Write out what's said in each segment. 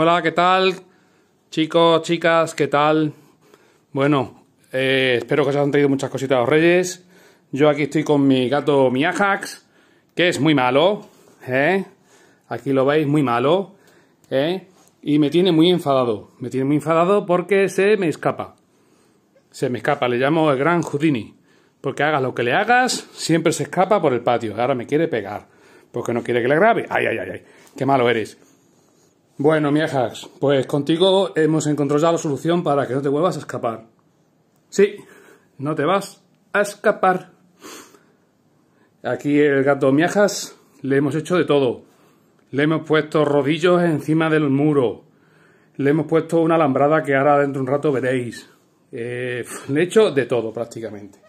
Hola, ¿qué tal? Chicos, chicas, ¿qué tal? Bueno, eh, espero que os hayan traído muchas cositas a los reyes. Yo aquí estoy con mi gato Miajax, que es muy malo, ¿eh? Aquí lo veis, muy malo, ¿eh? Y me tiene muy enfadado, me tiene muy enfadado porque se me escapa. Se me escapa, le llamo el gran Houdini. Porque hagas lo que le hagas, siempre se escapa por el patio. Ahora me quiere pegar, porque no quiere que le grabe. Ay, ay, ay, ay, qué malo eres. Bueno, Miejas, pues contigo hemos encontrado ya la solución para que no te vuelvas a escapar. Sí, no te vas a escapar. Aquí el gato Miejas le hemos hecho de todo. Le hemos puesto rodillos encima del muro. Le hemos puesto una alambrada que ahora dentro de un rato veréis. Eh, le he hecho de todo prácticamente.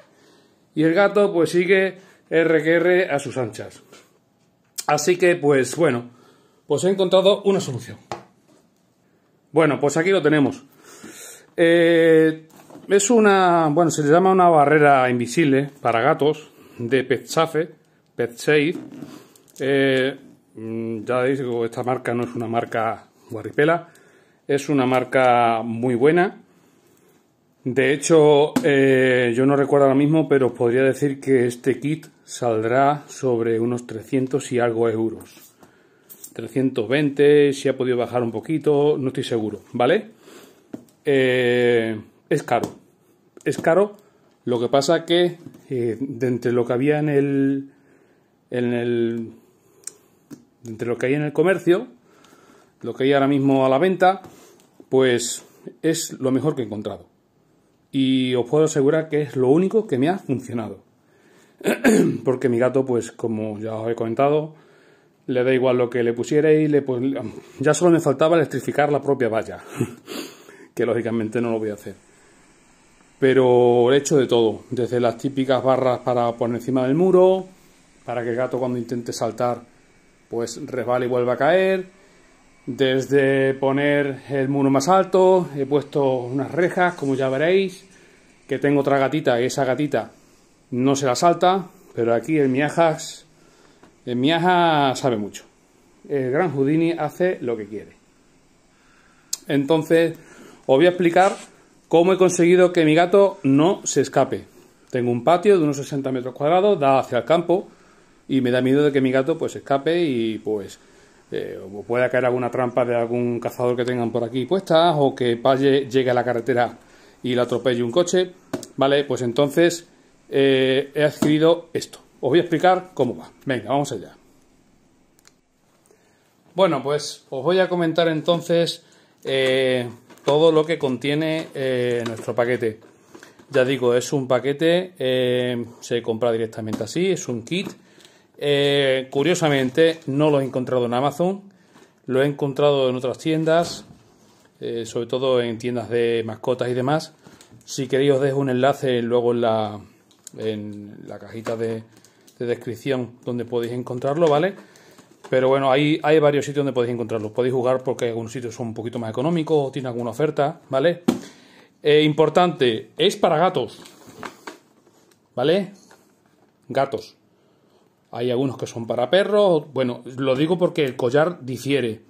Y el gato pues sigue RQR a sus anchas. Así que pues bueno, pues he encontrado una solución. Bueno, pues aquí lo tenemos. Eh, es una, bueno, se le llama una barrera invisible para gatos de Petsafe, Petsafe. Eh, mm, ya veis, esta marca no es una marca guarripela, es una marca muy buena. De hecho, eh, yo no recuerdo ahora mismo, pero podría decir que este kit saldrá sobre unos 300 y algo euros. 320, si ha podido bajar un poquito, no estoy seguro, ¿vale? Eh, es caro, es caro. Lo que pasa que eh, entre lo que había en el, en el, entre lo que hay en el comercio, lo que hay ahora mismo a la venta, pues es lo mejor que he encontrado. Y os puedo asegurar que es lo único que me ha funcionado. Porque mi gato, pues como ya os he comentado, le da igual lo que le y le, pues, ya solo me faltaba electrificar la propia valla, que lógicamente no lo voy a hacer. Pero he hecho de todo, desde las típicas barras para poner encima del muro, para que el gato cuando intente saltar pues resbale y vuelva a caer, desde poner el muro más alto, he puesto unas rejas, como ya veréis, que tengo otra gatita, y esa gatita no se la salta, pero aquí el Miajas eh, Miaja sabe mucho. El gran Houdini hace lo que quiere. Entonces, os voy a explicar cómo he conseguido que mi gato no se escape. Tengo un patio de unos 60 metros cuadrados, da hacia el campo, y me da miedo de que mi gato pues escape y pues eh, pueda caer alguna trampa de algún cazador que tengan por aquí puestas, o que Palle llegue a la carretera y le atropelle un coche. Vale, pues entonces eh, he adquirido esto. Os voy a explicar cómo va. Venga, vamos allá. Bueno, pues os voy a comentar entonces eh, todo lo que contiene eh, nuestro paquete. Ya digo, es un paquete, eh, se compra directamente así, es un kit. curiosamente, no lo he encontrado en Amazon, lo he encontrado en otras tiendas, sobre todo en tiendas de mascotas y demás. Si queréis os dejo un enlace luego en la, en la cajita de, de descripción donde podéis encontrarlo, ¿vale? Pero bueno, hay, hay varios sitios donde podéis encontrarlo. Podéis jugar porque algunos sitios son un poquito más económicos o tienen alguna oferta, ¿vale? Eh, importante, es para gatos, ¿vale? Gatos. Hay algunos que son para perros. Bueno, lo digo porque el collar difiere.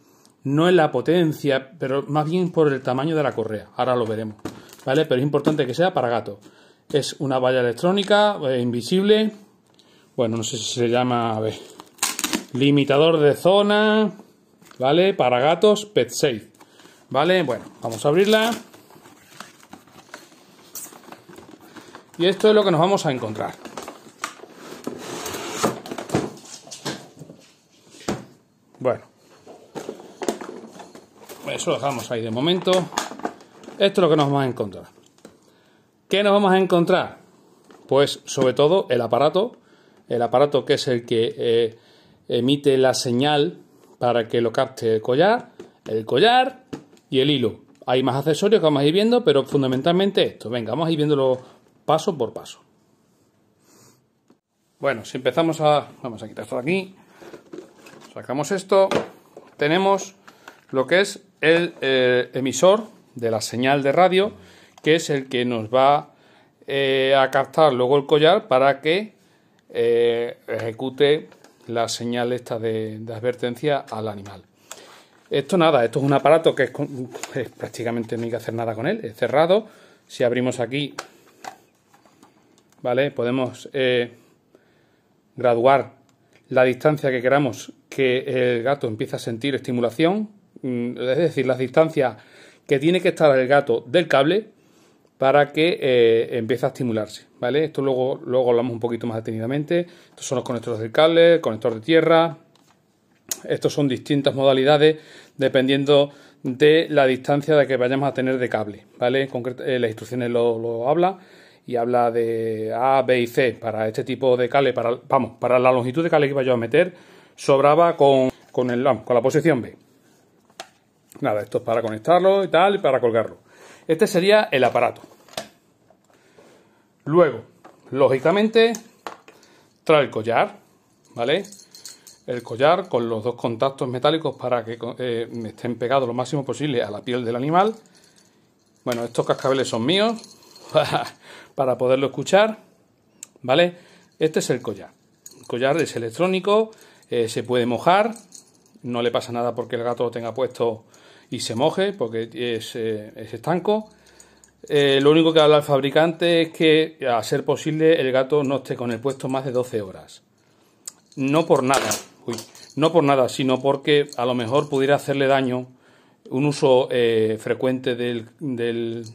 No en la potencia, pero más bien por el tamaño de la correa. Ahora lo veremos. ¿Vale? Pero es importante que sea para gatos. Es una valla electrónica, eh, invisible, bueno, no sé si se llama, a ver, limitador de zona, ¿vale? Para gatos, Pet Safe, ¿vale? Bueno, vamos a abrirla. Y esto es lo que nos vamos a encontrar. Bueno. Eso lo dejamos ahí de momento. Esto es lo que nos vamos a encontrar. ¿Qué nos vamos a encontrar? Pues sobre todo el aparato el aparato que es el que eh, emite la señal para que lo capte el collar, el collar y el hilo. Hay más accesorios que vamos a ir viendo, pero fundamentalmente esto. Venga, vamos a ir viéndolo paso por paso. Bueno, si empezamos a... Vamos a quitar esto aquí. Sacamos esto. Tenemos lo que es el eh, emisor de la señal de radio, que es el que nos va eh, a captar luego el collar para que eh, ejecute la señal esta de, advertencia al animal. Esto nada, esto es un aparato que es, prácticamente no hay que hacer nada con él, es cerrado. Si abrimos aquí, ¿vale? Podemos eh, graduar la distancia que queramos que el gato empiece a sentir estimulación, mm, es decir, las distancias que tiene que estar el gato del cable para que eh, empiece a estimularse, ¿vale? Esto luego, luego hablamos un poquito más detenidamente. Estos son los conectores de cable, conector de tierra. Estos son distintas modalidades dependiendo de la distancia de que vayamos a tener de cable, ¿vale? Eh, las instrucciones lo, habla y habla de A, B y C para este tipo de cable, para, vamos, para la longitud de cable que vayamos a meter, sobraba con, con, el, con la posición B. Nada, esto es para conectarlo y tal, y para colgarlo. Este sería el aparato. Luego, lógicamente, trae el collar, ¿vale? El collar con los dos contactos metálicos para que me eh, estén pegados lo máximo posible a la piel del animal. Bueno, estos cascabeles son míos para, poderlo escuchar, ¿vale? Este es el collar. El collar es electrónico, eh, se puede mojar, no le pasa nada porque el gato lo tenga puesto y se moje porque es, eh, estanco. Eh, lo único que habla el fabricante es que, a ser posible, el gato no esté con el puesto más de 12 horas. No por nada, no por nada, sino porque a lo mejor pudiera hacerle daño un uso eh, frecuente del, del,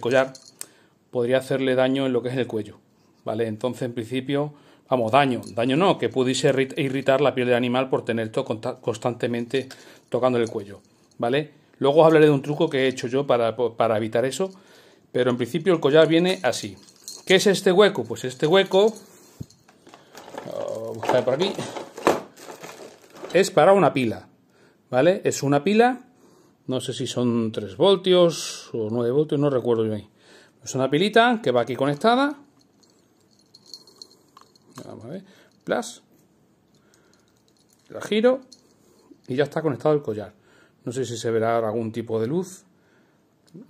collar, podría hacerle daño en lo que es el cuello. ¿Vale? Entonces, en principio, vamos, daño, daño no, que pudiese irritar la piel del animal por tener esto constantemente tocando el cuello. ¿vale? Luego os hablaré de un truco que he hecho yo para, evitar eso, pero en principio el collar viene así. ¿Qué es este hueco? Pues este hueco, oh, por aquí, es para una pila, ¿vale? Es una pila, no sé si son 3 voltios o 9 voltios, no recuerdo bien. Es una pilita que va aquí conectada. Vamos a ver, la giro y ya está conectado el collar. No sé si se verá algún tipo de luz.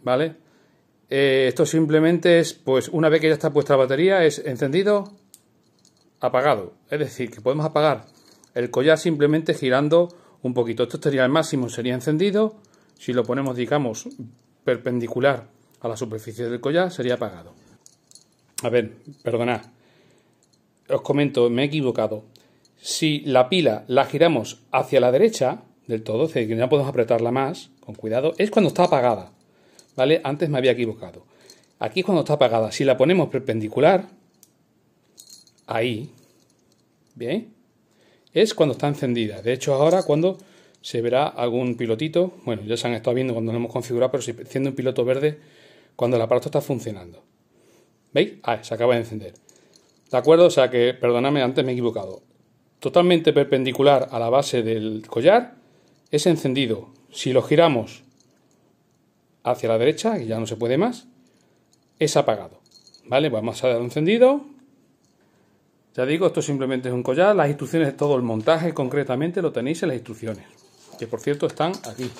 ¿Vale? Eh, esto simplemente es, pues, una vez que ya está puesta la batería, es encendido, apagado. Es decir, que podemos apagar el collar simplemente girando un poquito. Esto sería el máximo, sería encendido. Si lo ponemos, digamos, perpendicular a la superficie del collar, sería apagado. A ver, perdonad. Os comento, me he equivocado. Si la pila la giramos hacia la derecha, del todo, que ya podemos apretarla más, con cuidado, es cuando está apagada. ¿Vale? Antes me había equivocado. Aquí es cuando está apagada. Si la ponemos perpendicular, ahí, ¿bien? Es cuando está encendida. De hecho, ahora cuando se verá algún pilotito, bueno, ya se han estado viendo cuando lo hemos configurado, pero siendo un piloto verde cuando el aparato está funcionando. ¿Veis? Ah, se acaba de encender. ¿De acuerdo? O sea que, perdóname antes me he equivocado. Totalmente perpendicular a la base del collar es encendido. Si lo giramos hacia la derecha, que ya no se puede más, es apagado. ¿Vale? Pues vamos a dar encendido. Ya digo, esto simplemente es un collar. Las instrucciones de todo el montaje concretamente lo tenéis en las instrucciones. Que por cierto están aquí.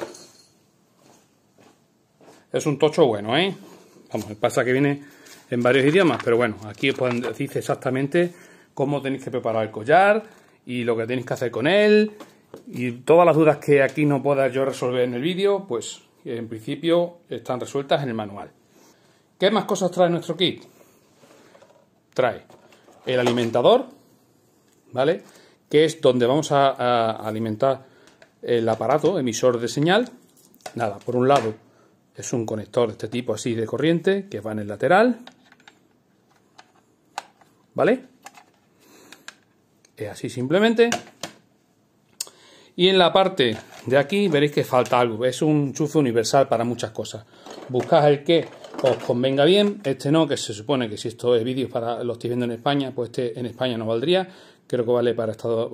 Es un tocho bueno, ¿eh? Vamos, pasa que viene en varios idiomas, pero bueno, aquí os dice exactamente cómo tenéis que preparar el collar y lo que tenéis que hacer con él y todas las dudas que aquí no pueda yo resolver en el vídeo, pues en principio están resueltas en el manual. ¿Qué más cosas trae nuestro kit? Trae el alimentador, ¿vale? Que es donde vamos a, alimentar el aparato emisor de señal. Nada, por un lado es un conector de este tipo así de corriente que va en el lateral, ¿vale? Es así simplemente. Y en la parte de aquí veréis que falta algo. Es un enchufe universal para muchas cosas. Buscad el que os convenga bien. Este no, que se supone que si esto es vídeo para Lo estoy viendo en España, pues este en España no valdría. Creo que vale para Estados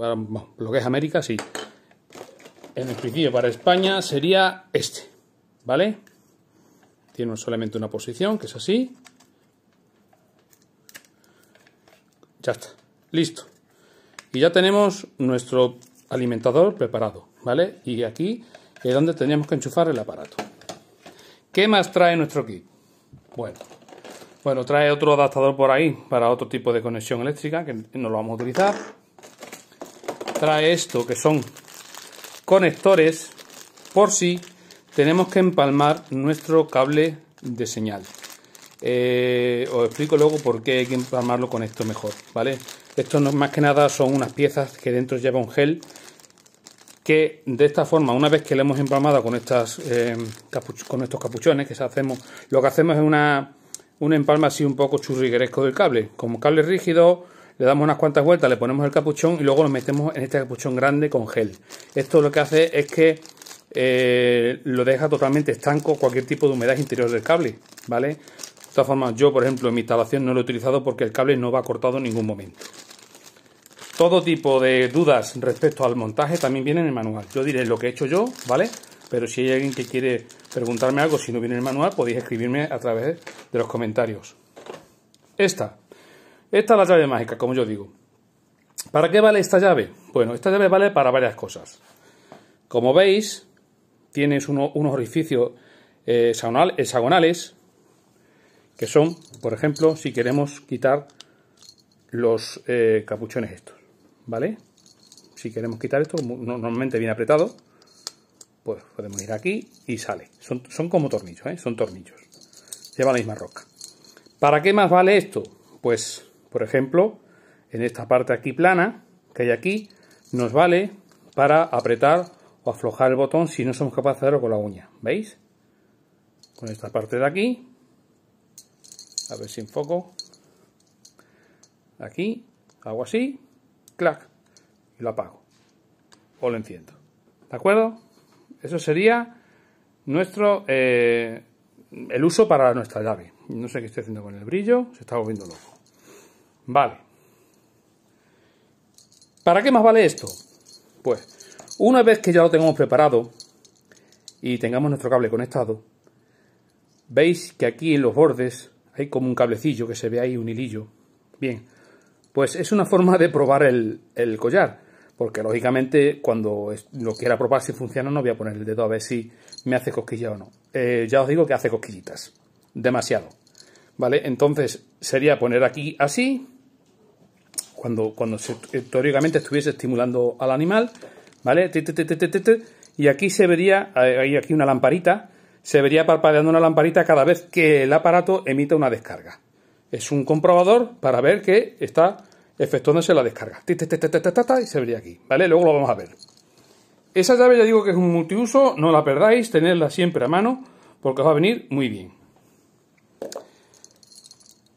lo que es América, sí. En el principio para España sería este. ¿Vale? Tiene solamente una posición, que es así. Ya está. Listo. Y ya tenemos nuestro alimentador preparado, ¿vale? Y aquí es donde tenemos que enchufar el aparato. ¿Qué más trae nuestro kit? Bueno, bueno, trae otro adaptador por ahí para otro tipo de conexión eléctrica que no lo vamos a utilizar. Trae esto que son conectores por si tenemos que empalmar nuestro cable de señal. Eh, os explico luego por qué hay que empalmarlo con esto mejor, ¿vale? Estos no, más que nada son unas piezas que dentro lleva un gel que de esta forma, una vez que le hemos empalmado con, estas, eh, con estos capuchones que hacemos, lo que hacemos es una, un empalme así un poco churrigueresco del cable. Como cable rígido, le damos unas cuantas vueltas, le ponemos el capuchón y luego lo metemos en este capuchón grande con gel. Esto lo que hace es que eh, lo deja totalmente estanco cualquier tipo de humedad interior del cable, ¿vale? De esta forma yo, por ejemplo, en mi instalación no lo he utilizado porque el cable no va cortado en ningún momento. Todo tipo de dudas respecto al montaje también viene en el manual. Yo diré lo que he hecho yo, ¿vale? Pero si hay alguien que quiere preguntarme algo si no viene en el manual, podéis escribirme a través de los comentarios. Esta. Esta es la llave mágica, como yo digo. ¿Para qué vale esta llave? Bueno, esta llave vale para varias cosas. Como veis, tienes unos orificios eh, hexagonales, que son, por ejemplo, si queremos quitar los eh, capuchones estos. ¿vale? Si queremos quitar esto, normalmente viene apretado, pues podemos ir aquí y sale. Son, como tornillos, ¿eh? Son tornillos. Lleva la misma roca ¿Para qué más vale esto? Pues, por ejemplo, en esta parte aquí plana que hay aquí, nos vale para apretar o aflojar el botón si no somos capaces de hacerlo con la uña. ¿Veis? Con esta parte de aquí. A ver si enfoco. Aquí. Hago así y lo apago. O lo enciendo. ¿De acuerdo? Eso sería nuestro eh, el uso para nuestra llave. No sé qué estoy haciendo con el brillo, se está volviendo loco. Vale. ¿Para qué más vale esto? Pues, una vez que ya lo tengamos preparado y tengamos nuestro cable conectado, veis que aquí en los bordes hay como un cablecillo que se ve ahí, un hilillo. Bien, pues es una forma de probar el, el collar, porque lógicamente cuando lo quiera probar si funciona no voy a poner el dedo a ver si me hace cosquilla o no. Eh, ya os digo que hace cosquillitas, demasiado. ¿Vale? Entonces sería poner aquí así, cuando, cuando eh, teóricamente estuviese estimulando al animal, ¿vale? Y aquí se vería, eh, hay aquí una lamparita, se vería parpadeando una lamparita cada vez que el aparato emite una descarga es un comprobador para ver que está efectuándose la descarga. Y se vería aquí, ¿vale? Luego lo vamos a ver. Esa llave ya digo que es un multiuso, no la perdáis, tenerla siempre a mano porque os va a venir muy bien.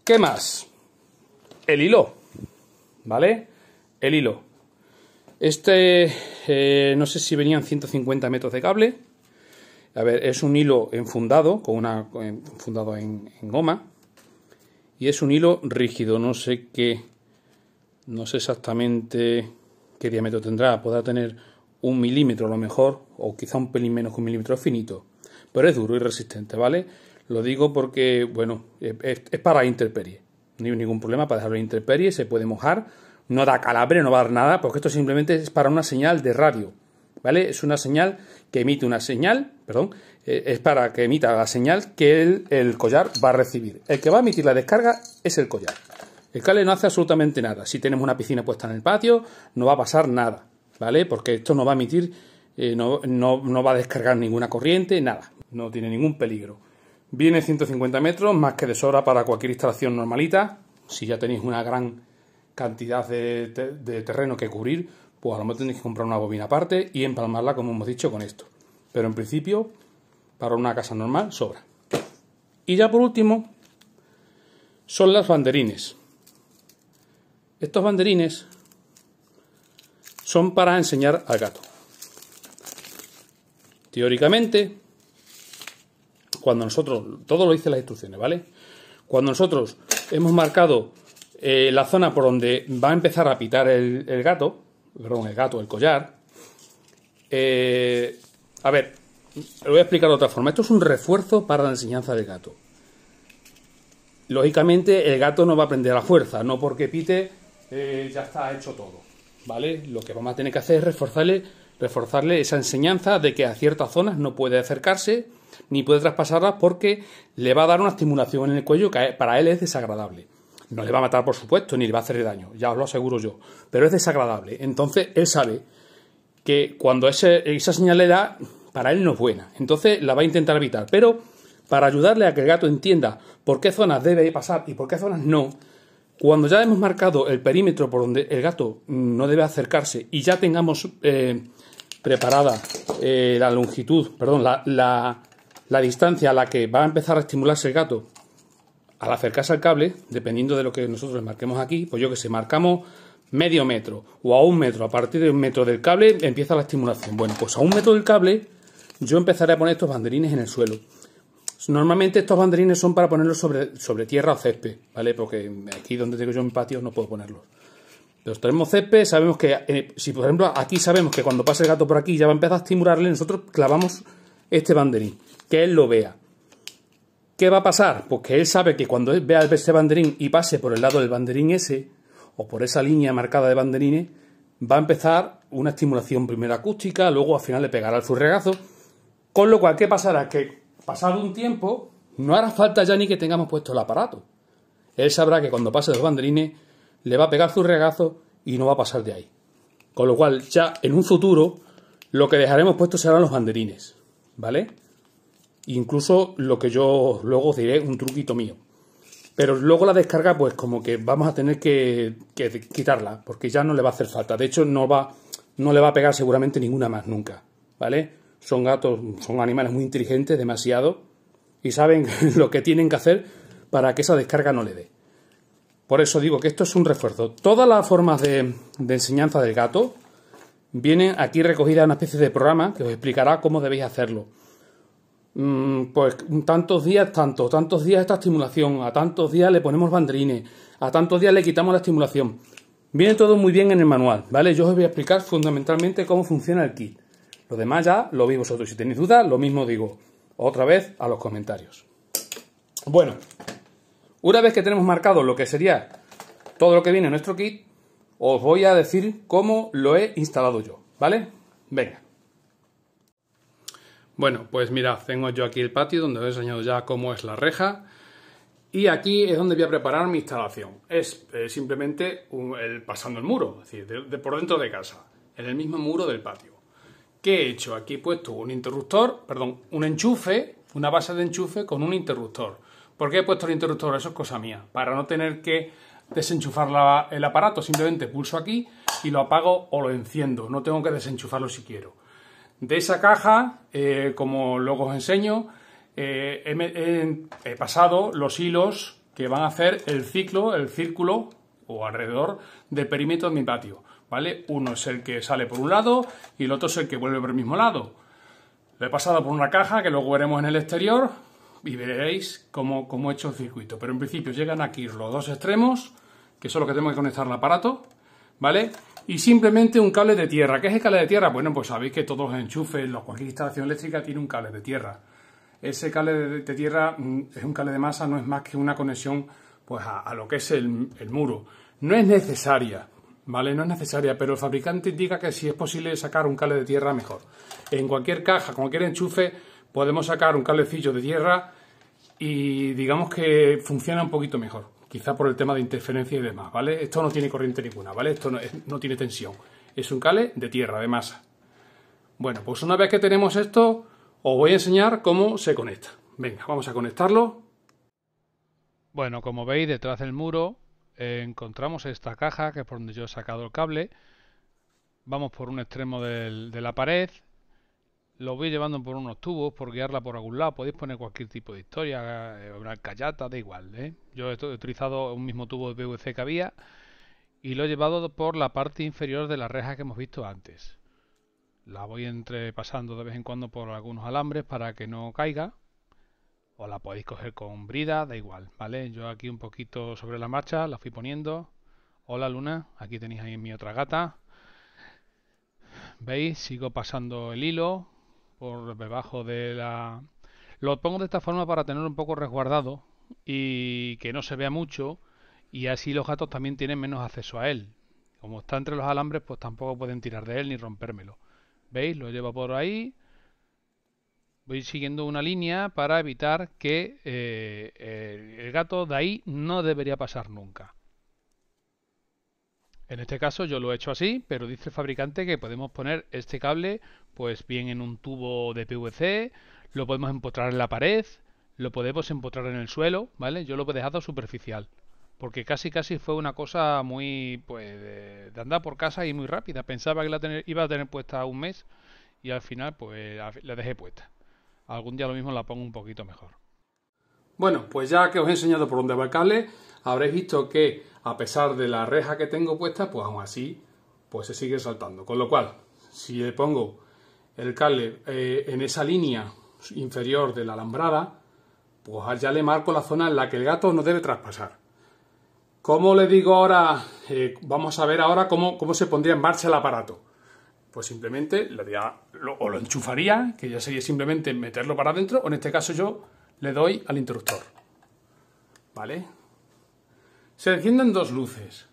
¿Qué más? El hilo, ¿vale? El hilo. Este, eh, no sé si venían 150 metros de cable. A ver, es un hilo enfundado, con una, eh, enfundado en goma, y es un hilo rígido, no sé qué, no sé exactamente qué diámetro tendrá, podrá tener un milímetro a lo mejor, o quizá un pelín menos que un milímetro, finito, pero es duro y resistente, ¿vale? Lo digo porque, bueno, es, para intemperie, no hay ningún problema para dejarlo en intemperie, se puede mojar, no da calabre, no va a dar nada, porque esto simplemente es para una señal de radio. ¿vale? Es una señal que emite una señal, perdón, eh, es para que emita la señal que el, collar va a recibir. El que va a emitir la descarga es el collar. El cable no hace absolutamente nada. Si tenemos una piscina puesta en el patio, no va a pasar nada, ¿vale? Porque esto no va a emitir, eh, no, va a descargar ninguna corriente, nada. No tiene ningún peligro. Viene 150 metros, más que de sobra para cualquier instalación normalita. Si ya tenéis una gran cantidad de, de, terreno que cubrir, pues a lo mejor tenéis que comprar una bobina aparte y empalmarla, como hemos dicho, con esto. Pero en principio, para una casa normal, sobra. Y ya por último, son las banderines. Estos banderines son para enseñar al gato. Teóricamente, cuando nosotros, todo lo dice las instrucciones, ¿vale? Cuando nosotros hemos marcado eh, la zona por donde va a empezar a pitar el gato, perdón, el gato, el collar. Eh, a ver, lo voy a explicar de otra forma. Esto es un refuerzo para la enseñanza del gato. Lógicamente, el gato no va a aprender a la fuerza, no porque pite eh, ya está hecho todo. ¿Vale? Lo que vamos a tener que hacer es reforzarle, reforzarle esa enseñanza de que a ciertas zonas no puede acercarse ni puede traspasarlas porque le va a dar una estimulación en el cuello que para él es desagradable. No le va a matar, por supuesto, ni le va a hacer daño, ya os lo aseguro yo, pero es desagradable. Entonces él sabe que cuando esa señal le da, para él no es buena. Entonces la va a intentar evitar, pero para ayudarle a que el gato entienda por qué zonas debe pasar y por qué zonas no, cuando ya hemos marcado el perímetro por donde el gato mm, no debe acercarse y ya tengamos eh, preparada eh, la longitud, perdón, la, la distancia a la que va a empezar a estimularse el gato al acercarse al cable, dependiendo de lo que nosotros marquemos aquí, pues yo que sé, marcamos medio metro o a un metro, a partir de un metro del cable empieza la estimulación. Bueno, pues a un metro del cable yo empezaré a poner estos banderines en el suelo. Normalmente estos banderines son para ponerlos sobre, sobre tierra o césped, ¿vale? Porque aquí donde tengo yo mi patio no puedo ponerlos. Pero tenemos césped, sabemos que, eh, si por ejemplo aquí sabemos que cuando pase el gato por aquí ya va a empezar a estimularle, nosotros clavamos este banderín, que él lo vea. ¿Qué va a pasar? Pues que él sabe que cuando él vea este banderín y pase por el lado del banderín ese, o por esa línea marcada de banderines, va a empezar una estimulación primero acústica, luego al final le pegará el zurregazo. Con lo cual, ¿qué pasará? Que pasado un tiempo, no hará falta ya ni que tengamos puesto el aparato. Él sabrá que cuando pase los banderines, le va a pegar su regazo y no va a pasar de ahí. Con lo cual, ya en un futuro, lo que dejaremos puesto serán los banderines. ¿Vale? Incluso lo que yo luego os diré, un truquito mío. Pero luego la descarga, pues como que vamos a tener que, quitarla, porque ya no le va a hacer falta. De hecho, no, va, no le va a pegar seguramente ninguna más nunca, ¿vale? Son gatos, son animales muy inteligentes, demasiado, y saben lo que tienen que hacer para que esa descarga no le dé. Por eso digo que esto es un refuerzo. Todas las formas de, de enseñanza del gato vienen aquí recogidas en una especie de programa que os explicará cómo debéis hacerlo. Mm, pues tantos días, tanto, tantos días esta estimulación, a tantos días le ponemos bandrines a tantos días le quitamos la estimulación. Viene todo muy bien en el manual, ¿vale? Yo os voy a explicar fundamentalmente cómo funciona el kit. Lo demás ya lo vi vosotros. Si tenéis dudas, lo mismo digo. Otra vez a los comentarios. Bueno, una vez que tenemos marcado lo que sería todo lo que viene en nuestro kit, os voy a decir cómo lo he instalado yo, ¿vale? Venga. Bueno, pues mirad, tengo yo aquí el patio donde os he enseñado ya cómo es la reja. Y aquí es donde voy a preparar mi instalación. Es simplemente el, pasando el muro, es decir, de, por dentro de casa, en el mismo muro del patio. ¿Qué he hecho? Aquí he puesto un interruptor, perdón, un enchufe, una base de enchufe con un interruptor. ¿Por qué he puesto el interruptor? Eso es cosa mía. Para no tener que desenchufar el aparato, simplemente pulso aquí y lo apago o lo enciendo. No tengo que desenchufarlo si quiero. De esa caja, eh, como luego os enseño, eh, he, pasado los hilos que van a hacer el ciclo, el círculo o alrededor del perímetro de mi patio. ¿vale? Uno es el que sale por un lado y el otro es el que vuelve por el mismo lado. Lo he pasado por una caja que luego veremos en el exterior y veréis cómo, he hecho el circuito. Pero en principio llegan aquí los dos extremos, que son los que tengo que conectar al aparato, ¿vale? y simplemente un cable de tierra. ¿Qué es el cable de tierra? Bueno, pues sabéis que todos los enchufes, los, cualquier instalación eléctrica tiene un cable de tierra. Ese cable de tierra mm, es un cable de masa, no es más que una conexión pues, a, lo que es el, el muro. No es necesaria, ¿vale? No es necesaria, pero el fabricante indica que si es posible sacar un cable de tierra, mejor. En cualquier caja, cualquier enchufe, podemos sacar un cablecillo de tierra y digamos que funciona un poquito mejor quizá por el tema de interferencia y demás, ¿vale? Esto no tiene corriente ninguna, ¿vale? Esto no, tiene tensión. Es un cable de tierra, de masa. Bueno, pues una vez que tenemos esto, os voy a enseñar cómo se conecta. Venga, vamos a conectarlo. Bueno, como veis, detrás del muro eh, encontramos esta caja, que es por donde yo he sacado el cable. Vamos por un extremo de la pared lo voy llevando por unos tubos, por guiarla por algún lado. Podéis poner cualquier tipo de historia, eh, una callata, da igual. ¿eh? Yo he utilizado un mismo tubo de PVC que había y lo he llevado por la parte inferior de la reja que hemos visto antes. La voy entrepasando de vez en cuando por algunos alambres para que no caiga. O la podéis coger con brida, da igual, ¿vale? Yo aquí un poquito sobre la marcha la fui poniendo. Hola Luna, aquí tenéis ahí mi otra gata. ¿Veis? Sigo pasando el hilo por debajo de la... Lo pongo de esta forma para tenerlo un poco resguardado y que no se vea mucho y así los gatos también tienen menos acceso a él. Como está entre los alambres, pues tampoco pueden tirar de él ni rompérmelo. ¿Veis? Lo llevo por ahí. Voy siguiendo una línea para evitar que eh, el gato de ahí no debería pasar nunca. En este caso yo lo he hecho así, pero dice el fabricante que podemos poner este cable pues bien en un tubo de PVC, lo podemos empotrar en la pared, lo podemos empotrar en el suelo, ¿vale? Yo lo he dejado superficial, porque casi casi fue una cosa muy pues de andar por casa y muy rápida. Pensaba que la iba a tener puesta un mes y al final pues la dejé puesta. Algún día lo mismo la pongo un poquito mejor. Bueno, pues ya que os he enseñado por dónde va el cable, habréis visto que a pesar de la reja que tengo puesta, pues aún así pues se sigue saltando. Con lo cual, si le pongo el cable eh, en esa línea inferior de la alambrada, pues ya le marco la zona en la que el gato no debe traspasar. ¿Cómo le digo ahora? Eh, vamos a ver ahora cómo, se pondría en marcha el aparato. Pues simplemente lo, lo enchufaría, que ya sería simplemente meterlo para adentro, o en este caso yo le doy al interruptor. ¿Vale? Se encienden dos luces.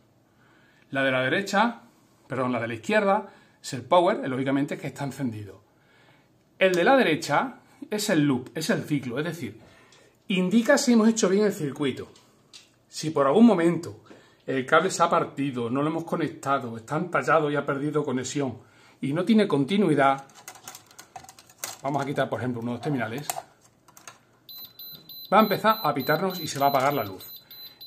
La de la derecha, perdón, la de la izquierda es el power, eh, lógicamente que está encendido. El de la derecha es el loop, es el ciclo, es decir, indica si hemos hecho bien el circuito. Si por algún momento el cable se ha partido, no lo hemos conectado, está entallado y ha perdido conexión y no tiene continuidad, vamos a quitar por ejemplo uno de los terminales, va a empezar a pitarnos y se va a apagar la luz.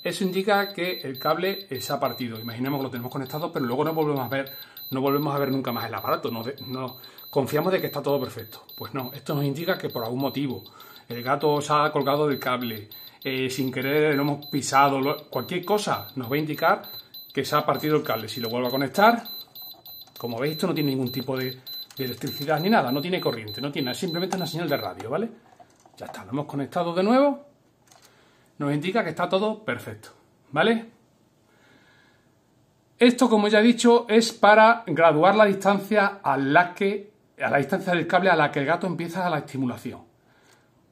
Eso indica que el cable eh, se ha partido. Imaginemos que lo tenemos conectado, pero luego no volvemos a ver, no volvemos a ver nunca más el aparato. No, confiamos de que está todo perfecto. Pues no, esto nos indica que por algún motivo el gato se ha colgado del cable, eh, sin querer lo hemos pisado, cualquier cosa nos va a indicar que se ha partido el cable. Si lo vuelvo a conectar, como veis, esto no tiene ningún tipo de, electricidad ni nada, no tiene corriente, no tiene, es simplemente una señal de radio, ¿vale? Ya está, lo hemos conectado de nuevo. Nos indica que está todo perfecto, ¿vale? Esto, como ya he dicho, es para graduar la distancia a la que a la distancia del cable a la que el gato empieza a la estimulación.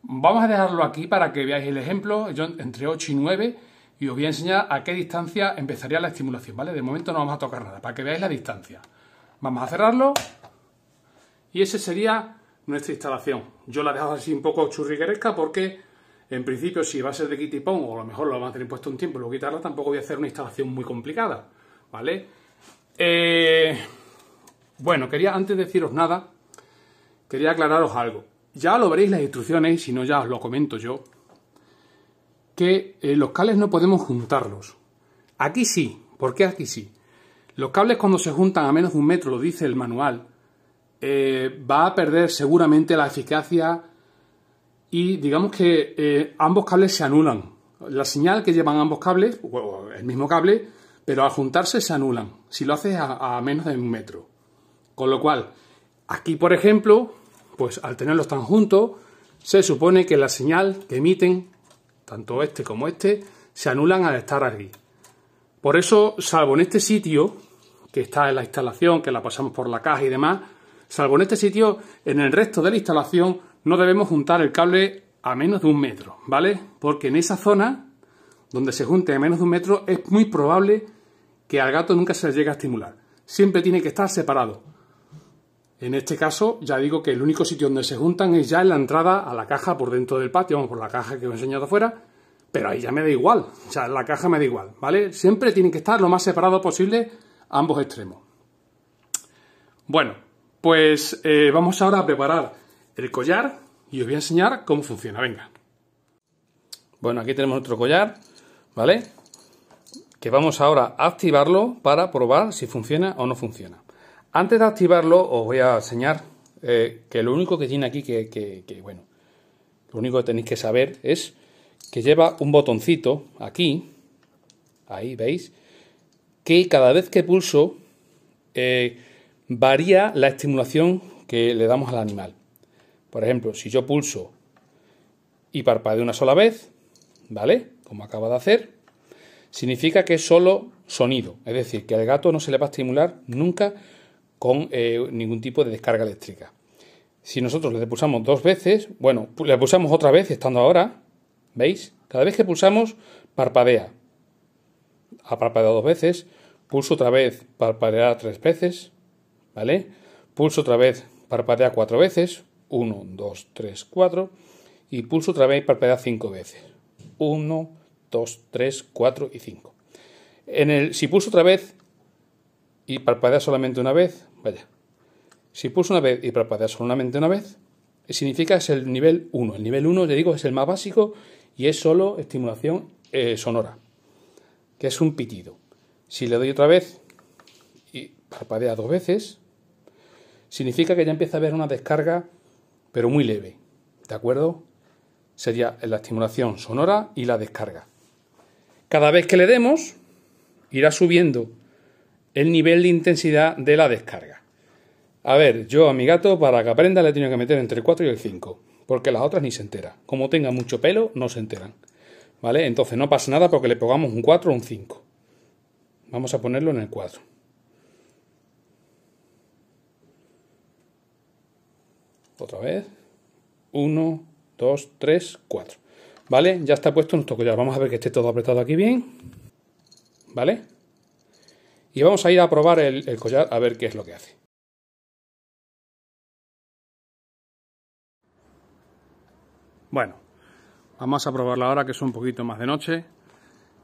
Vamos a dejarlo aquí para que veáis el ejemplo, yo entre 8 y 9, y os voy a enseñar a qué distancia empezaría la estimulación, ¿vale? De momento no vamos a tocar nada, para que veáis la distancia. Vamos a cerrarlo, y ese sería nuestra instalación. Yo la he dejado así un poco churrigueresca porque, en principio, si va a ser de kit y o a lo mejor lo vamos a tener puesto un tiempo y luego quitarla, tampoco voy a hacer una instalación muy complicada, ¿vale? Eh, bueno, quería antes de deciros nada, quería aclararos algo. Ya lo veréis las instrucciones, si no ya os lo comento yo, que eh, los cables no podemos juntarlos. Aquí sí, ¿por qué aquí sí? Los cables cuando se juntan a menos de un metro, lo dice el manual, eh, va a perder seguramente la eficacia y digamos que eh, ambos cables se anulan. La señal que llevan ambos cables, el mismo cable, pero al juntarse se anulan, si lo haces a, menos de un metro. Con lo cual, aquí por ejemplo, pues al tenerlos tan juntos, se supone que la señal que emiten, tanto este como este, se anulan al estar aquí. Por eso, salvo en este sitio, que está en la instalación, que la pasamos por la caja y demás, Salvo en este sitio, en el resto de la instalación no debemos juntar el cable a menos de un metro, ¿vale? Porque en esa zona donde se junte a menos de un metro es muy probable que al gato nunca se le llegue a estimular. Siempre tiene que estar separado. En este caso, ya digo que el único sitio donde se juntan es ya en la entrada a la caja por dentro del patio, vamos, por la caja que os he enseñado afuera, pero ahí ya me da igual, o sea, la caja me da igual, ¿vale? Siempre tienen que estar lo más separado posible ambos extremos. Bueno, pues eh, vamos ahora a preparar el collar y os voy a enseñar cómo funciona. Venga. Bueno, aquí tenemos otro collar, ¿vale? Que vamos ahora a activarlo para probar si funciona o no funciona. Antes de activarlo os voy a enseñar eh, que lo único que tiene aquí que, bueno, lo único que tenéis que saber es que lleva un botoncito aquí, ahí veis, que cada vez que pulso eh, varía la estimulación que le damos al animal. Por ejemplo, si yo pulso y parpadeo una sola vez, ¿vale? Como acaba de hacer, significa que es solo sonido, es decir, que al gato no se le va a estimular nunca con eh, ningún tipo de descarga eléctrica. Si nosotros le pulsamos dos veces, bueno, le pulsamos otra vez estando ahora, ¿veis? Cada vez que pulsamos, parpadea. Ha parpadeado dos veces, pulso otra vez, parpadea tres veces, ¿vale? Pulso otra vez, parpadea cuatro veces, 1, 2, 3, 4, y pulso otra vez y parpadea cinco veces, 1, 2, 3, 4 y 5. En el, si pulso otra vez y parpadea solamente una vez, vaya, si pulso una vez y parpadea solamente una vez, significa que es el nivel 1. El nivel 1, le digo, es el más básico y es solo estimulación eh, sonora, que es un pitido. Si le doy otra vez y parpadea dos veces, significa que ya empieza a haber una descarga, pero muy leve. ¿De acuerdo? Sería la estimulación sonora y la descarga. Cada vez que le demos, irá subiendo el nivel de intensidad de la descarga. A ver, yo a mi gato para que aprenda le he tenido que meter entre el 4 y el 5, porque las otras ni se enteran. Como tenga mucho pelo, no se enteran. ¿Vale? Entonces no pasa nada porque le pongamos un 4 o un 5. Vamos a ponerlo en el 4. Otra vez. 1, 2, 3, cuatro. ¿Vale? Ya está puesto nuestro collar. Vamos a ver que esté todo apretado aquí bien. ¿Vale? Y vamos a ir a probar el, collar a ver qué es lo que hace. Bueno, vamos a probarla ahora que es un poquito más de noche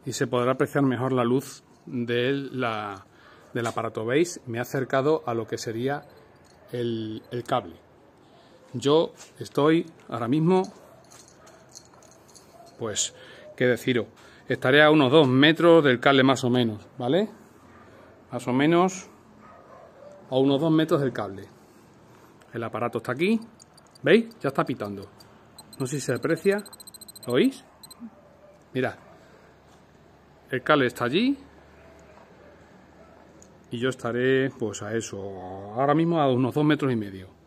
y se podrá apreciar mejor la luz del aparato. ¿Veis? Me ha acercado a lo que sería el cable yo estoy ahora mismo, pues, qué deciros, estaré a unos dos metros del cable más o menos, ¿vale? Más o menos a unos dos metros del cable. El aparato está aquí, ¿veis? Ya está pitando. No sé si se aprecia, ¿lo oís? Mirad, el cable está allí y yo estaré pues a eso, ahora mismo a unos dos metros y medio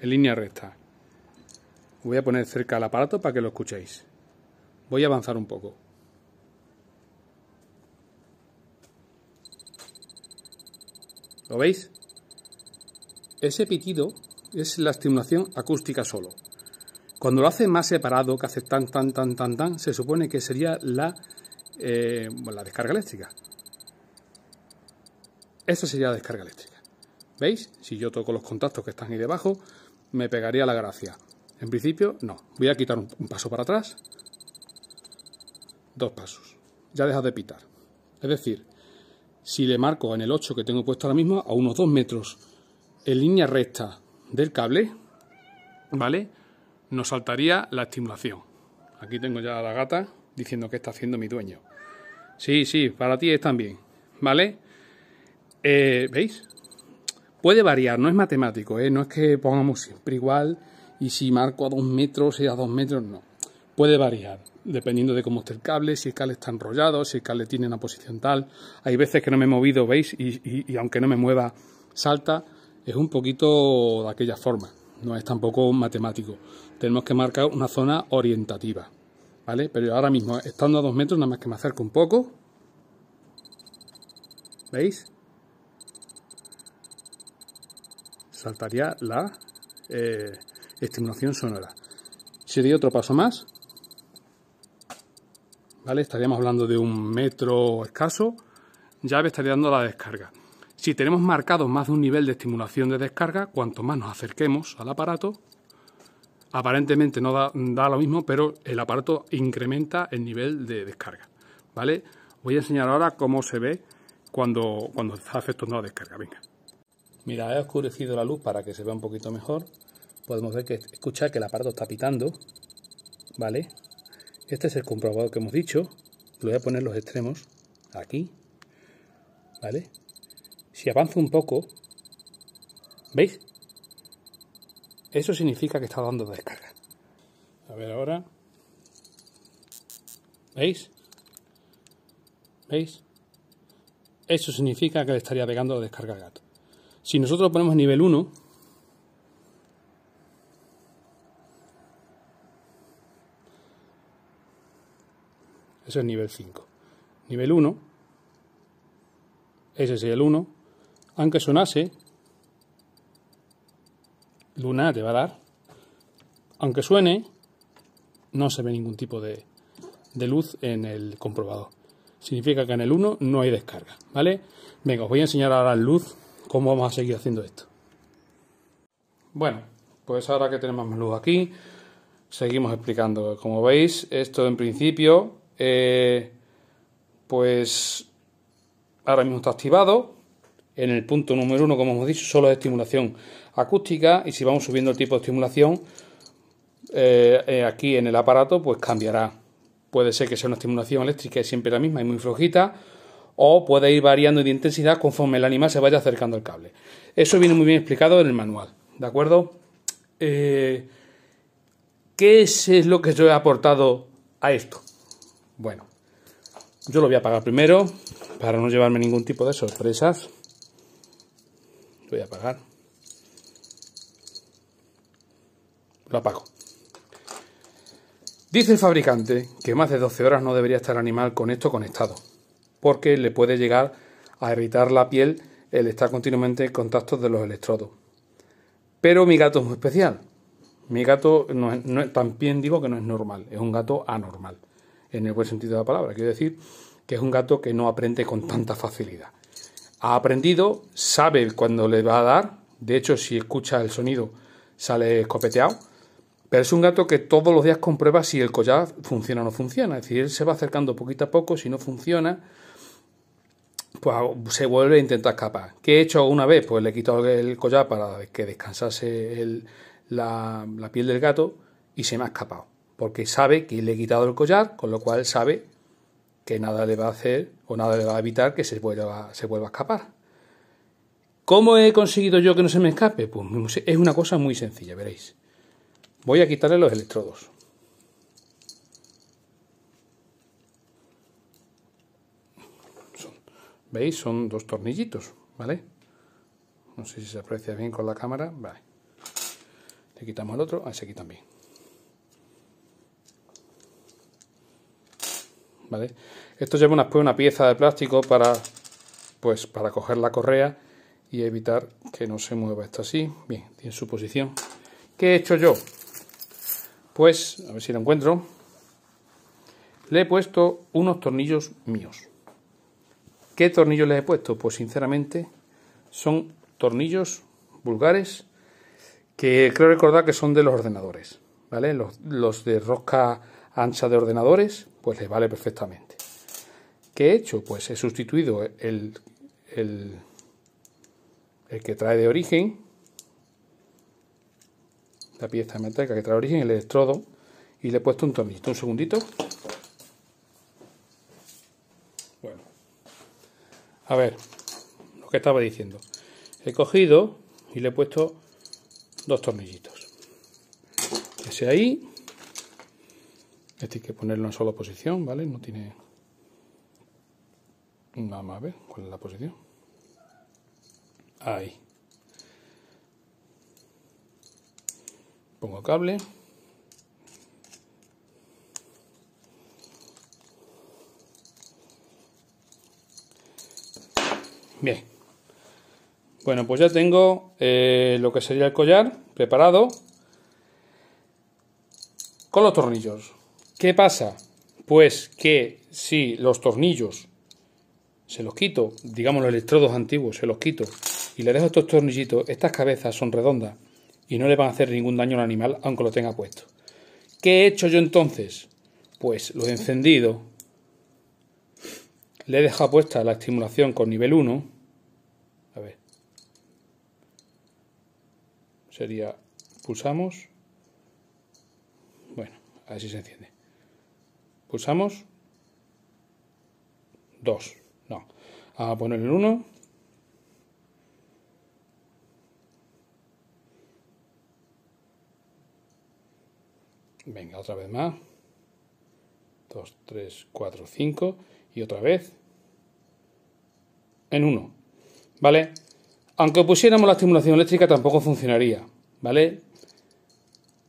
en línea recta. Voy a poner cerca el aparato para que lo escuchéis. Voy a avanzar un poco. ¿Lo veis? Ese pitido es la estimulación acústica solo. Cuando lo hace más separado, que hace tan, tan, tan, tan, tan, se supone que sería la, eh, la descarga eléctrica. Esa sería la descarga eléctrica. ¿Veis? Si yo toco los contactos que están ahí debajo, me pegaría la gracia. En principio, no. Voy a quitar un, paso para atrás. Dos pasos. Ya dejas de pitar. Es decir, si le marco en el 8 que tengo puesto ahora mismo a unos 2 metros en línea recta del cable, ¿vale? Nos saltaría la estimulación. Aquí tengo ya a la gata diciendo que está haciendo mi dueño. Sí, sí, para ti es también, ¿vale? Eh, ¿Veis? Puede variar, no es matemático, ¿eh? no es que pongamos siempre igual y si marco a dos metros y a dos metros, no. Puede variar, dependiendo de cómo esté el cable, si el cable está enrollado, si el cable tiene una posición tal. Hay veces que no me he movido, ¿veis? Y, aunque no me mueva, salta. Es un poquito de aquella forma, no es tampoco matemático. Tenemos que marcar una zona orientativa, ¿vale? Pero ahora mismo, estando a dos metros, nada más que me acerco un poco. ¿Veis? saltaría la estimulación eh, sonora. Si doy otro paso más. ¿Vale? Estaríamos hablando de un metro escaso. Ya me estaría dando la descarga. Si tenemos marcado más de un nivel de estimulación de descarga, cuanto más nos acerquemos al aparato, aparentemente no da, lo mismo, pero el aparato incrementa el nivel de descarga. ¿Vale? Voy a enseñar ahora cómo se ve cuando, cuando está afectando la descarga. Venga. Mira, he oscurecido la luz para que se vea un poquito mejor. Podemos ver que escuchar que el aparato está pitando. ¿Vale? Este es el comprobador que hemos dicho. voy a poner los extremos aquí. ¿Vale? Si avanza un poco, ¿veis? Eso significa que está dando descarga. A ver ahora. ¿Veis? ¿Veis? Eso significa que le estaría pegando la descarga al gato. Si nosotros ponemos nivel 1, ese es nivel 5. Nivel 1, ese sería el 1, aunque sonase, luna te va a dar, aunque suene, no se ve ningún tipo de, luz en el comprobador. Significa que en el 1 no hay descarga, ¿vale? Venga, os voy a enseñar ahora la luz cómo vamos a seguir haciendo esto. Bueno, pues ahora que tenemos más luz aquí, seguimos explicando. Como veis, esto en principio, eh, pues ahora mismo está activado. En el punto número uno, como hemos dicho, solo es estimulación acústica y si vamos subiendo el tipo de estimulación, eh, eh, aquí en el aparato, pues cambiará. Puede ser que sea una estimulación eléctrica y siempre la misma y muy flojita, o puede ir variando de intensidad conforme el animal se vaya acercando al cable. Eso viene muy bien explicado en el manual, ¿de acuerdo? Eh, ¿Qué es, es lo que yo he aportado a esto? Bueno, yo lo voy a apagar primero para no llevarme ningún tipo de sorpresas. Lo voy a apagar. Lo apago. Dice el fabricante que más de 12 horas no debería estar el animal con esto conectado porque le puede llegar a irritar la piel el estar continuamente en contacto de los electrodos. Pero mi gato es muy especial. Mi gato no también digo que no es normal, es un gato anormal, en el buen sentido de la palabra. Quiero decir que es un gato que no aprende con tanta facilidad. Ha aprendido, sabe cuándo le va a dar, de hecho si escucha el sonido sale escopeteado, pero es un gato que todos los días comprueba si el collar funciona o no funciona. Es decir, él se va acercando poquito a poco, si no funciona, pues se vuelve a intentar escapar. ¿Qué he hecho una vez? Pues le he quitado el collar para que descansase la, la, piel del gato y se me ha escapado. Porque sabe que le he quitado el collar, con lo cual sabe que nada le va a hacer o nada le va a evitar que se vuelva, se vuelva a escapar. ¿Cómo he conseguido yo que no se me escape? Pues es una cosa muy sencilla, veréis. Voy a quitarle los electrodos. ¿Veis? Son dos tornillitos, ¿vale? No sé si se aprecia bien con la cámara. Vale. Le quitamos el otro, a ese aquí también. ¿Vale? Esto lleva una, pues, una pieza de plástico para, pues, para coger la correa y evitar que no se mueva esto así. Bien, tiene su posición. ¿Qué he hecho yo? Pues, a ver si lo encuentro. Le he puesto unos tornillos míos. ¿Qué tornillos les he puesto? Pues sinceramente son tornillos vulgares que creo recordar que son de los ordenadores, ¿vale? Los, de rosca ancha de ordenadores, pues les vale perfectamente. ¿Qué he hecho? Pues he sustituido el, el, que trae de origen, la pieza metálica que trae de origen, el electrodo, y le he puesto un tornillo. Un segundito. A ver, lo que estaba diciendo. He cogido y le he puesto dos tornillitos. Ese ahí. Este hay que ponerlo en una sola posición, ¿vale? No tiene... Nada más, a ver, ¿cuál es la posición? Ahí. Pongo cable. Bien. Bueno, pues ya tengo eh, lo que sería el collar preparado con los tornillos. ¿Qué pasa? Pues que si los tornillos se los quito, digamos los electrodos antiguos, se los quito y le dejo estos tornillitos, estas cabezas son redondas y no le van a hacer ningún daño al animal aunque lo tenga puesto. ¿Qué he hecho yo entonces? Pues lo he encendido, le he dejado puesta la estimulación con nivel 1 sería pulsamos. Bueno, a ver si se enciende. Pulsamos 2. No. A poner el 1. Venga, otra vez más. 2, 3, 4, 5. Y otra vez. En 1. ¿Vale? Aunque pusiéramos la estimulación eléctrica tampoco funcionaría, ¿vale?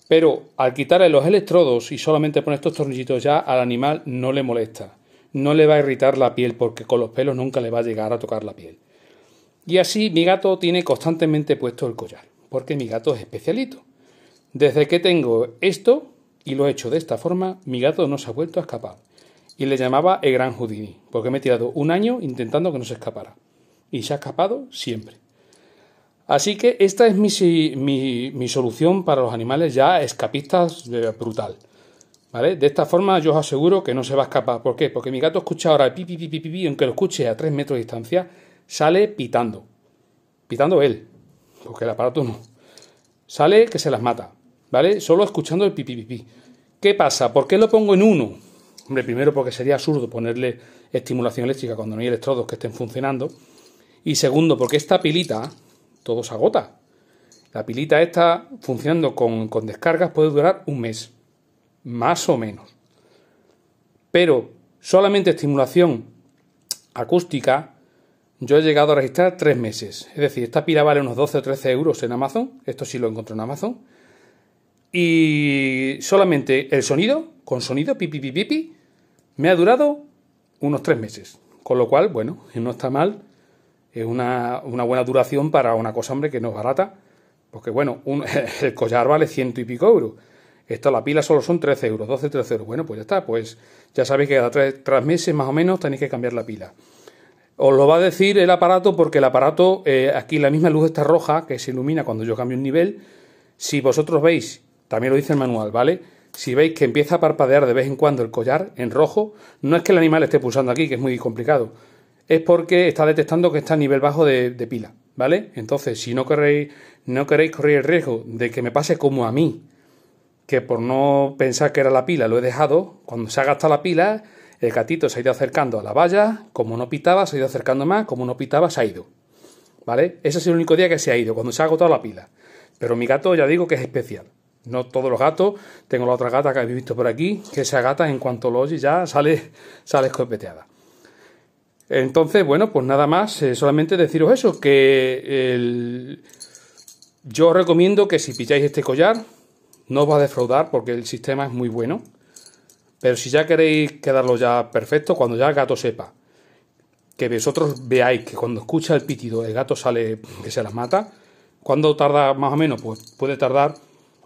Pero al quitarle los electrodos y solamente poner estos tornillitos ya al animal no le molesta, no le va a irritar la piel porque con los pelos nunca le va a llegar a tocar la piel. Y así mi gato tiene constantemente puesto el collar, porque mi gato es especialito. Desde que tengo esto y lo he hecho de esta forma, mi gato no se ha vuelto a escapar. Y le llamaba el gran Houdini, porque me he tirado un año intentando que no se escapara. Y se ha escapado siempre. Así que esta es mi, mi solución para los animales ya escapistas brutal. ¿Vale? De esta forma yo os aseguro que no se va a escapar. ¿Por qué? Porque mi gato escucha ahora el pi, pi, pi, aunque lo escuche a 3 metros de distancia, sale pitando. Pitando él, porque el aparato no. Sale que se las mata, ¿vale? Solo escuchando el pipi, pipi. ¿Qué pasa? ¿Por qué lo pongo en uno? Hombre, primero porque sería absurdo ponerle estimulación eléctrica cuando no hay electrodos que estén funcionando. Y segundo, porque esta pilita, todo se agota. La pilita esta, funcionando con, descargas, puede durar un mes, más o menos. Pero solamente estimulación acústica, yo he llegado a registrar tres meses. Es decir, esta pila vale unos 12 o 13 euros en Amazon. Esto sí lo encontré en Amazon. Y solamente el sonido, con sonido, pipi, pipi, pipi, me ha durado unos tres meses. Con lo cual, bueno, no está mal es una, buena duración para una cosa, hombre, que no es barata. Porque bueno, el collar vale ciento y pico euros. Esto, la pila solo son 13 euros, 12, 13 euros. Bueno, pues ya está, pues ya sabéis que cada tres, meses más o menos tenéis que cambiar la pila. Os lo va a decir el aparato porque el aparato, eh, aquí la misma luz está roja que se ilumina cuando yo cambio un nivel. Si vosotros veis, también lo dice el manual, ¿vale? Si veis que empieza a parpadear de vez en cuando el collar en rojo, no es que el animal esté pulsando aquí, que es muy complicado es porque está detectando que está a nivel bajo de, pila, ¿vale? Entonces, si no queréis, no queréis correr el riesgo de que me pase como a mí, que por no pensar que era la pila lo he dejado, cuando se ha gastado la pila, el gatito se ha ido acercando a la valla, como no pitaba, se ha ido acercando más, como no pitaba, se ha ido. ¿Vale? Ese es el único día que se ha ido, cuando se ha agotado la pila. Pero mi gato ya digo que es especial. No todos los gatos, tengo la otra gata que habéis visto por aquí, que se agata en cuanto lo oye ya sale, sale escopeteada. Entonces, bueno, pues nada más, eh, solamente deciros eso, que el... yo os recomiendo que si pilláis este collar, no os va a defraudar porque el sistema es muy bueno. Pero si ya queréis quedarlo ya perfecto, cuando ya el gato sepa, que vosotros veáis que cuando escucha el pitido el gato sale que se las mata, ¿cuándo tarda más o menos? Pues puede tardar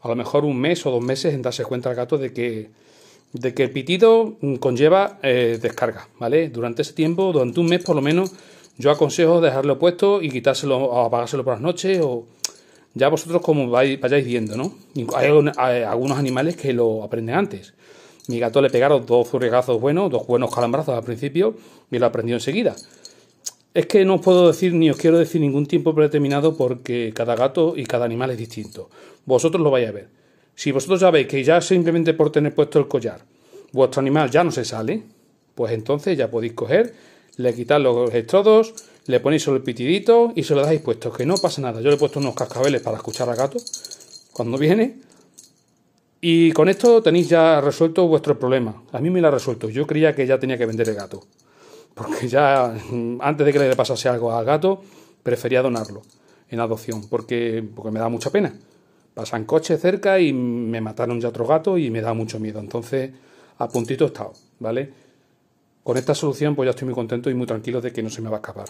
a lo mejor un mes o dos meses en darse cuenta el gato de que de que el pitido mm, conlleva eh, descarga, ¿vale? Durante ese tiempo, durante un mes por lo menos, yo aconsejo dejarlo puesto y quitárselo o apagárselo por las noches o ya vosotros como vais, vayáis viendo, ¿no? Hay, algunos animales que lo aprenden antes. Mi gato le pegaron dos zurrigazos buenos, dos buenos calambrazos al principio y lo aprendió enseguida. Es que no os puedo decir ni os quiero decir ningún tiempo predeterminado porque cada gato y cada animal es distinto. Vosotros lo vais a ver. Si vosotros ya veis que ya simplemente por tener puesto el collar, vuestro animal ya no se sale, pues entonces ya podéis coger, le quitáis los estrodos, le ponéis solo el pitidito y se lo dais puesto, que no pasa nada. Yo le he puesto unos cascabeles para escuchar al gato cuando viene. Y con esto tenéis ya resuelto vuestro problema. A mí me lo ha resuelto. Yo creía que ya tenía que vender el gato. Porque ya mm, antes de que le pasase algo al gato, prefería donarlo en adopción. Porque, porque me da mucha pena pasan coche cerca y me mataron ya otro gato y me da mucho miedo. Entonces, a puntito he estado, ¿vale? Con esta solución, pues ya estoy muy contento y muy tranquilo de que no se me va a escapar.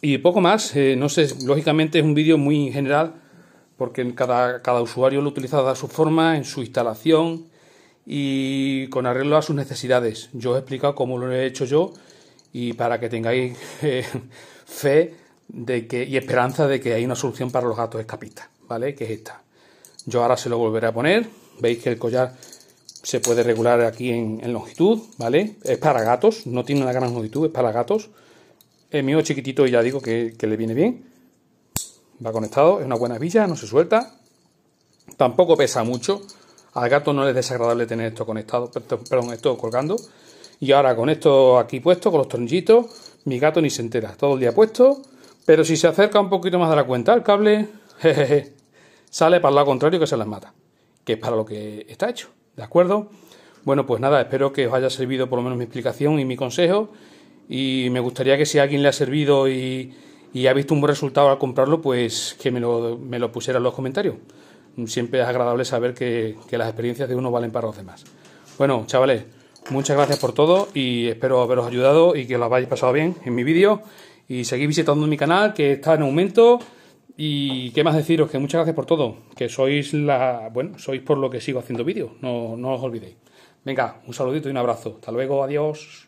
Y poco más, eh, no sé, lógicamente es un vídeo muy general, porque cada, cada usuario lo utiliza a su forma, en su instalación y con arreglo a sus necesidades. Yo os he explicado cómo lo he hecho yo y para que tengáis eh, fe de que, y esperanza de que hay una solución para los gatos escapistas. ¿vale? Que es esta. Yo ahora se lo volveré a poner. Veis que el collar se puede regular aquí en, longitud, ¿vale? Es para gatos, no tiene una gran longitud, es para gatos. El mío chiquitito y ya digo que, le viene bien. Va conectado, es una buena villa, no se suelta. Tampoco pesa mucho. Al gato no le es desagradable tener esto conectado, perdón, esto colgando. Y ahora con esto aquí puesto, con los tornillitos, mi gato ni se entera. Todo el día puesto. Pero si se acerca un poquito más de la cuenta el cable, sale para el lado contrario que se las mata, que es para lo que está hecho. ¿De acuerdo? Bueno, pues nada, espero que os haya servido por lo menos mi explicación y mi consejo. Y me gustaría que si a alguien le ha servido y, ha visto un buen resultado al comprarlo, pues que me lo, pusiera en los comentarios. Siempre es agradable saber que, las experiencias de uno valen para los demás. Bueno, chavales, muchas gracias por todo y espero haberos ayudado y que lo hayáis pasado bien en mi vídeo. Y seguid visitando mi canal que está en aumento y qué más deciros, que muchas gracias por todo, que sois la, bueno, sois por lo que sigo haciendo vídeos, no, no os olvidéis. Venga, un saludito y un abrazo. Hasta luego, adiós.